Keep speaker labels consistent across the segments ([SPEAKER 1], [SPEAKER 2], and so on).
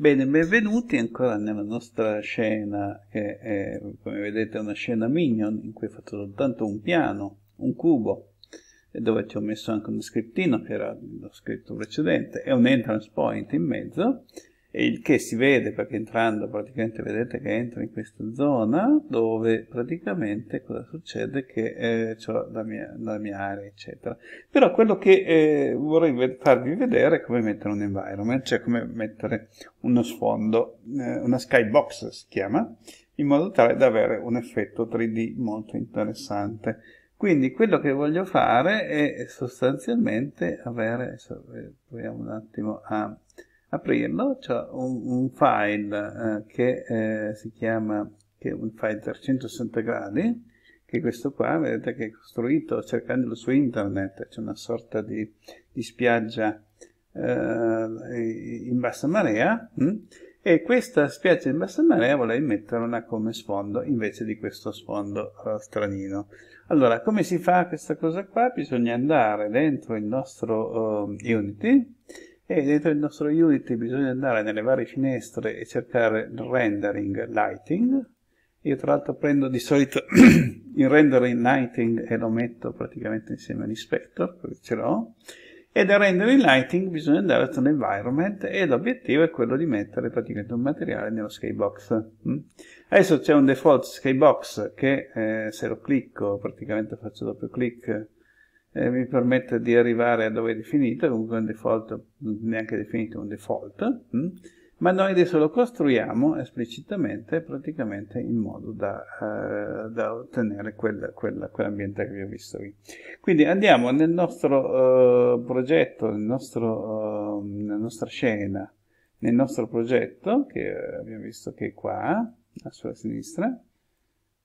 [SPEAKER 1] Bene, benvenuti ancora nella nostra scena, che è, come vedete è una scena minion, in cui ho fatto soltanto un piano, un cubo, dove ci ho messo anche uno scriptino, che era lo scritto precedente, e un entrance point in mezzo, il che si vede perché entrando praticamente vedete che entra in questa zona dove praticamente cosa succede che eh, ho la mia, la mia, area eccetera però quello che eh, vorrei farvi vedere è come mettere un environment cioè come mettere uno sfondo eh, una skybox si chiama in modo tale da avere un effetto 3D molto interessante quindi quello che voglio fare è sostanzialmente avere eh, proviamo un attimo a aprirlo, c'è un, un, file eh, che eh, si chiama che è un file 360 gradi, che questo qua vedete che è costruito cercandolo su internet, c'è una sorta di, di spiaggia eh, in bassa marea, mh? Hm? e questa spiaggia in bassa marea volevi metterla come sfondo invece di questo sfondo eh, stranino. Allora, come si fa questa cosa qua? Bisogna andare dentro il nostro uh, Unity, e dentro il nostro Unity bisogna andare nelle varie finestre e cercare rendering lighting io tra l'altro prendo di solito il rendering lighting e lo metto praticamente insieme all'inspector perché ce l'ho e da rendering lighting bisogna andare sull'environment e l'obiettivo è quello di mettere praticamente un materiale nello skybox mm. adesso c'è un default skybox che eh, se lo clicco praticamente faccio doppio clic eh, mi permette di arrivare a dove è definito, comunque un default, neanche definito un default, mh? Mm? ma noi adesso lo costruiamo esplicitamente praticamente in modo da, uh, da ottenere quell'ambiente quella, quell che vi ho visto qui. Quindi andiamo nel nostro uh, progetto, nel nostro, uh, nella nostra scena, nel nostro progetto, che abbiamo visto che è qua, sulla sinistra,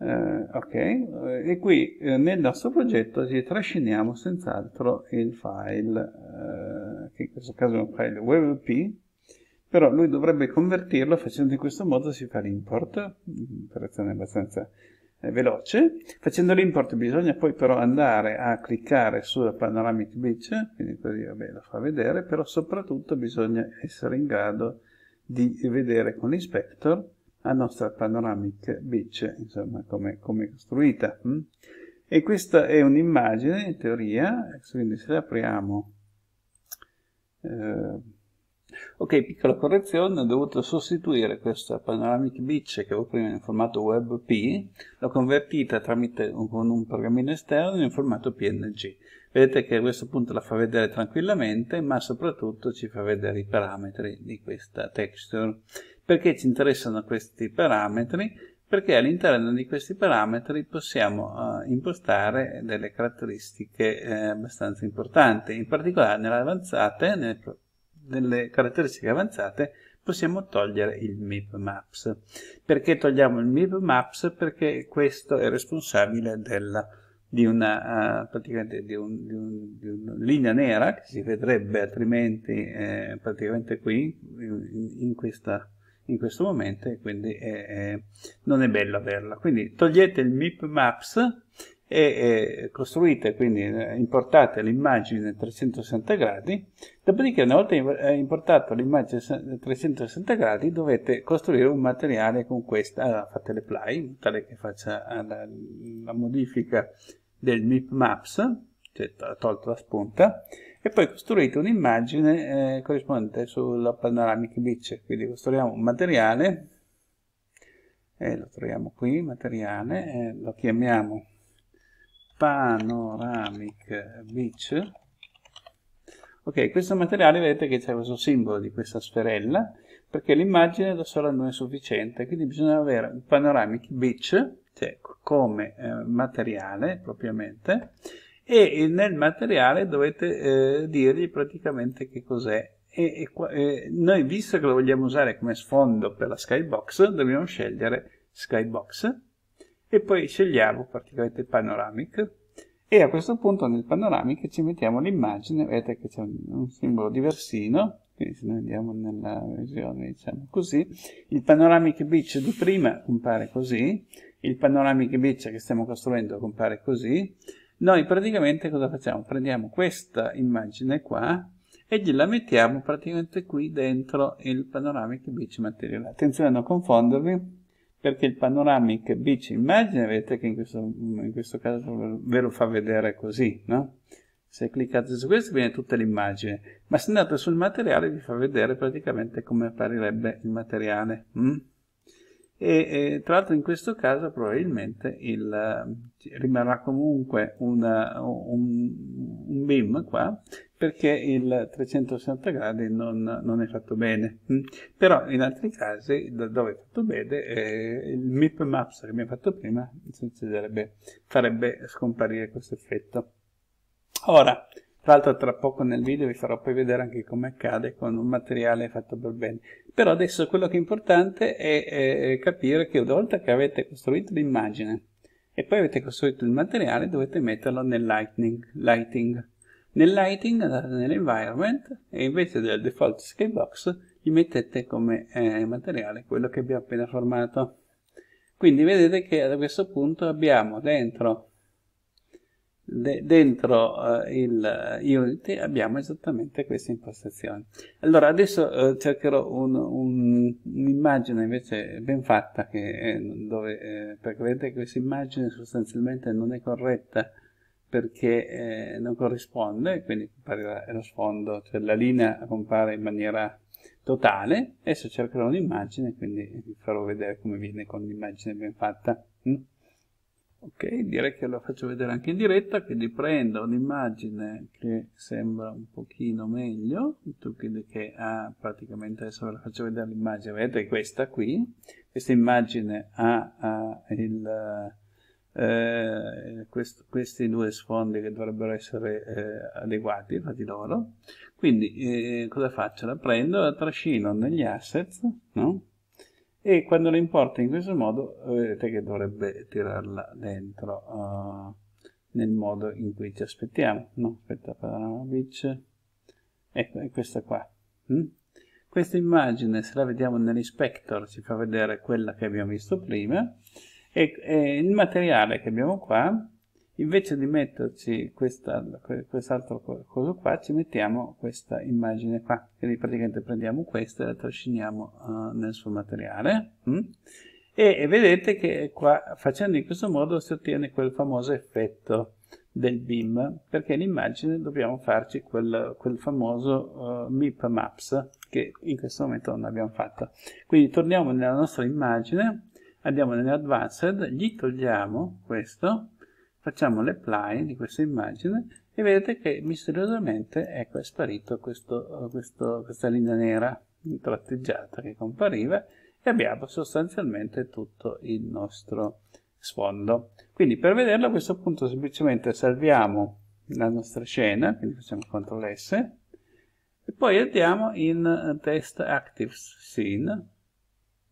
[SPEAKER 1] eh, ok, eh, e qui eh, nel nostro progetto ci trasciniamo senz'altro il file, eh, che in questo caso è un file WebP, però lui dovrebbe convertirlo facendo in questo modo si fa l'import, un'operazione abbastanza eh, veloce. Facendo l'import bisogna poi però andare a cliccare sulla Panoramic Beach, quindi così vabbè, lo fa vedere, però soprattutto bisogna essere in grado di vedere con l'inspector la nostra panoramic beach, insomma, come, come costruita. Mh? Hm? E questa è un'immagine, in teoria, quindi se la apriamo... Eh, ok, piccola correzione, ho dovuto sostituire questa panoramic beach che avevo prima in formato WebP, l'ho convertita tramite un, con un programmino esterno in formato PNG. Vedete che a questo punto la fa vedere tranquillamente, ma soprattutto ci fa vedere i parametri di questa texture perché ci interessano questi parametri? Perché all'interno di questi parametri possiamo eh, impostare delle caratteristiche eh, abbastanza importanti. In particolare nelle avanzate, nelle, nelle caratteristiche avanzate, possiamo togliere il MIP Maps. Perché togliamo il MIP Maps? Perché questo è responsabile della, di, una, uh, di, un, di, un, di, una, linea nera che si vedrebbe altrimenti eh, praticamente qui, in, in questa in questo momento e quindi è, è, non è bello averla. Quindi togliete il MIP Maps e, e costruite, quindi eh, importate l'immagine 360 gradi, dopodiché una volta eh, importata l'immagine 360 gradi dovete costruire un materiale con questa, allora, fate l'apply, tale che faccia la, la modifica del MIP Maps, cioè tolto la spunta, e poi costruite un'immagine eh, corrispondente sulla panoramic beach, quindi costruiamo un materiale, e lo troviamo qui, materiale, lo chiamiamo panoramic beach, ok, questo materiale vedete che c'è questo simbolo di questa sferella, perché l'immagine da sola non è sufficiente, quindi bisogna avere un panoramic beach, cioè come eh, materiale propriamente, e nel materiale dovete eh, dirgli praticamente che cos'è. E, e, e, eh, noi, visto che lo vogliamo usare come sfondo per la skybox, dobbiamo scegliere skybox e poi scegliamo praticamente panoramic e a questo punto nel panoramic ci mettiamo l'immagine, vedete che c'è un, un simbolo diversino, quindi se noi andiamo nella visione diciamo così, il panoramic beach di prima compare così, il panoramic beach che stiamo costruendo compare così, noi praticamente cosa facciamo? Prendiamo questa immagine qua e gliela mettiamo praticamente qui dentro il panoramic beach material. Attenzione a non confondervi perché il panoramic beach immagine vedete che in questo, in questo caso ve lo fa vedere così, no? Se cliccate su questo viene tutta l'immagine, ma se andate sul materiale vi fa vedere praticamente come apparirebbe il materiale. Mm? e eh, tra l'altro in questo caso probabilmente il, eh, rimarrà comunque una, eh, un, un BIM qua perché il 360 gradi non, non, è fatto bene mm. però in altri casi dove è fatto bene eh, il MIP Maps che abbiamo fatto prima farebbe scomparire questo effetto ora tra l'altro tra poco nel video vi farò poi vedere anche come accade con un materiale fatto per bene. Però adesso quello che è importante è, è capire che una volta che avete costruito l'immagine e poi avete costruito il materiale dovete metterlo nel lighting. lighting. Nel lighting andate nell'environment e invece del default skybox gli mettete come eh, materiale quello che abbiamo appena formato. Quindi vedete che a questo punto abbiamo dentro de dentro eh, il eh, Unity abbiamo esattamente queste impostazioni. Allora adesso eh, cercherò un'immagine un, un invece ben fatta che, eh, dove, eh, perché vedete che questa immagine sostanzialmente non è corretta perché eh, non corrisponde, quindi comparirà lo sfondo, cioè la linea compare in maniera totale. Adesso cercherò un'immagine, quindi vi farò vedere come viene con l'immagine ben fatta. Mm? ok direi che la faccio vedere anche in diretta quindi prendo un'immagine che sembra un pochino meglio quindi che ha ah, praticamente adesso ve la faccio vedere l'immagine vedete questa qui questa immagine ha, ha il, eh, quest, questi due sfondi che dovrebbero essere eh, adeguati tra di loro quindi eh, cosa faccio? la prendo, la trascino negli assets no? e quando la importa in questo modo vedete che dovrebbe tirarla dentro uh, nel modo in cui ci aspettiamo no, aspetta, Panorama Beach ecco, è questa qua mm? questa immagine se la vediamo nell'inspector ci fa vedere quella che abbiamo visto prima e, e il materiale che abbiamo qua invece di metterci quest'altra cosa qua ci mettiamo questa immagine qua quindi praticamente prendiamo questa e la trasciniamo uh, nel suo materiale mm? e, e, vedete che qua facendo in questo modo si ottiene quel famoso effetto del BIM perché l'immagine dobbiamo farci quel, quel famoso uh, MIP Maps che in questo momento non abbiamo fatto quindi torniamo nella nostra immagine andiamo nell'Advanced, gli togliamo questo facciamo l'apply di questa immagine e vedete che misteriosamente ecco, è sparito questo, questo, questa linea nera tratteggiata che compariva e abbiamo sostanzialmente tutto il nostro sfondo. Quindi per vederlo a questo punto semplicemente salviamo la nostra scena, quindi facciamo CTRL S e poi andiamo in Test Active Scene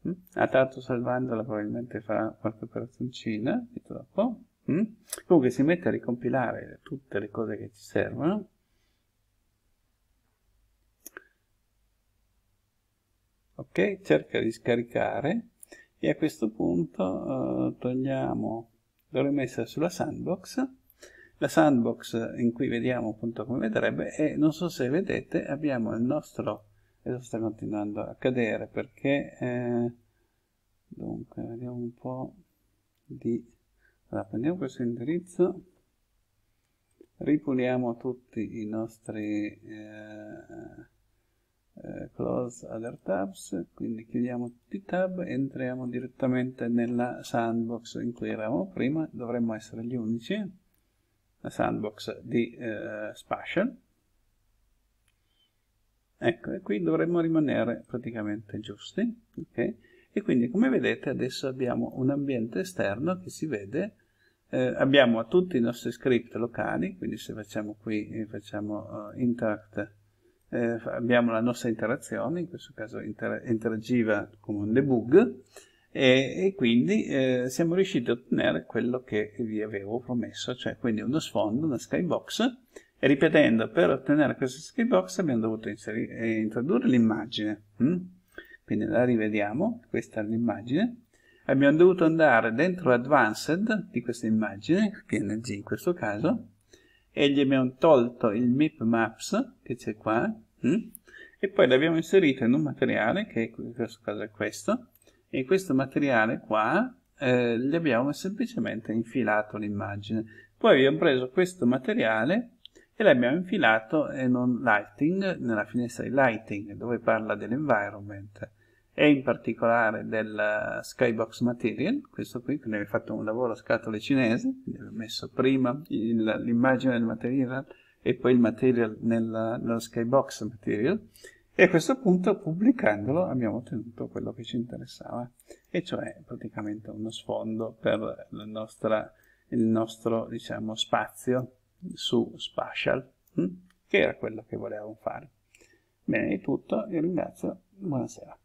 [SPEAKER 1] mm? ha ah, tanto salvandola probabilmente farà qualche operazioncina, di troppo Mm? Comunque si mette a ricompilare tutte le cose che ci servono. Ok, cerca di scaricare e a questo punto uh, togliamo la rimessa sulla sandbox. La sandbox in cui vediamo appunto come vedrebbe e non so se vedete abbiamo il nostro, adesso sta continuando a cadere perché, eh, dunque vediamo un po' di allora, prendiamo questo indirizzo, ripuliamo tutti i nostri eh, eh, close other tabs, quindi chiudiamo tutti i tab e entriamo direttamente nella sandbox in cui eravamo prima, dovremmo essere gli unici, la sandbox di eh, Spatial. Ecco, e qui dovremmo rimanere praticamente giusti, ok? e quindi come vedete adesso abbiamo un ambiente esterno che si vede eh, abbiamo tutti i nostri script locali quindi se facciamo qui eh, facciamo uh, interact eh, abbiamo la nostra interazione in questo caso inter interagiva con un debug e, e quindi eh, siamo riusciti a ottenere quello che vi avevo promesso cioè quindi uno sfondo, una skybox e ripetendo per ottenere questa skybox abbiamo dovuto introdurre l'immagine hm? quindi la rivediamo, questa è l'immagine, abbiamo dovuto andare dentro l'advanced di questa immagine, PNG in questo caso, e gli abbiamo tolto il MIP maps che c'è qua, mm? e poi l'abbiamo inserito in un materiale, che in questo caso è questo, e questo materiale qua eh, gli abbiamo semplicemente infilato l'immagine. Poi abbiamo preso questo materiale e l'abbiamo infilato in un lighting, nella finestra di lighting, dove parla dell'environment e in particolare del eh, Skybox Material, questo qui quindi ne fatto un lavoro a scatole cinesi, aveva messo prima l'immagine del material e poi il material nel, nello Skybox Material e a questo punto pubblicandolo abbiamo ottenuto quello che ci interessava e cioè praticamente uno sfondo per nostra, il nostro diciamo, spazio su Spatial, hm? che era quello che volevamo fare. Bene, è tutto, vi ringrazio, buonasera.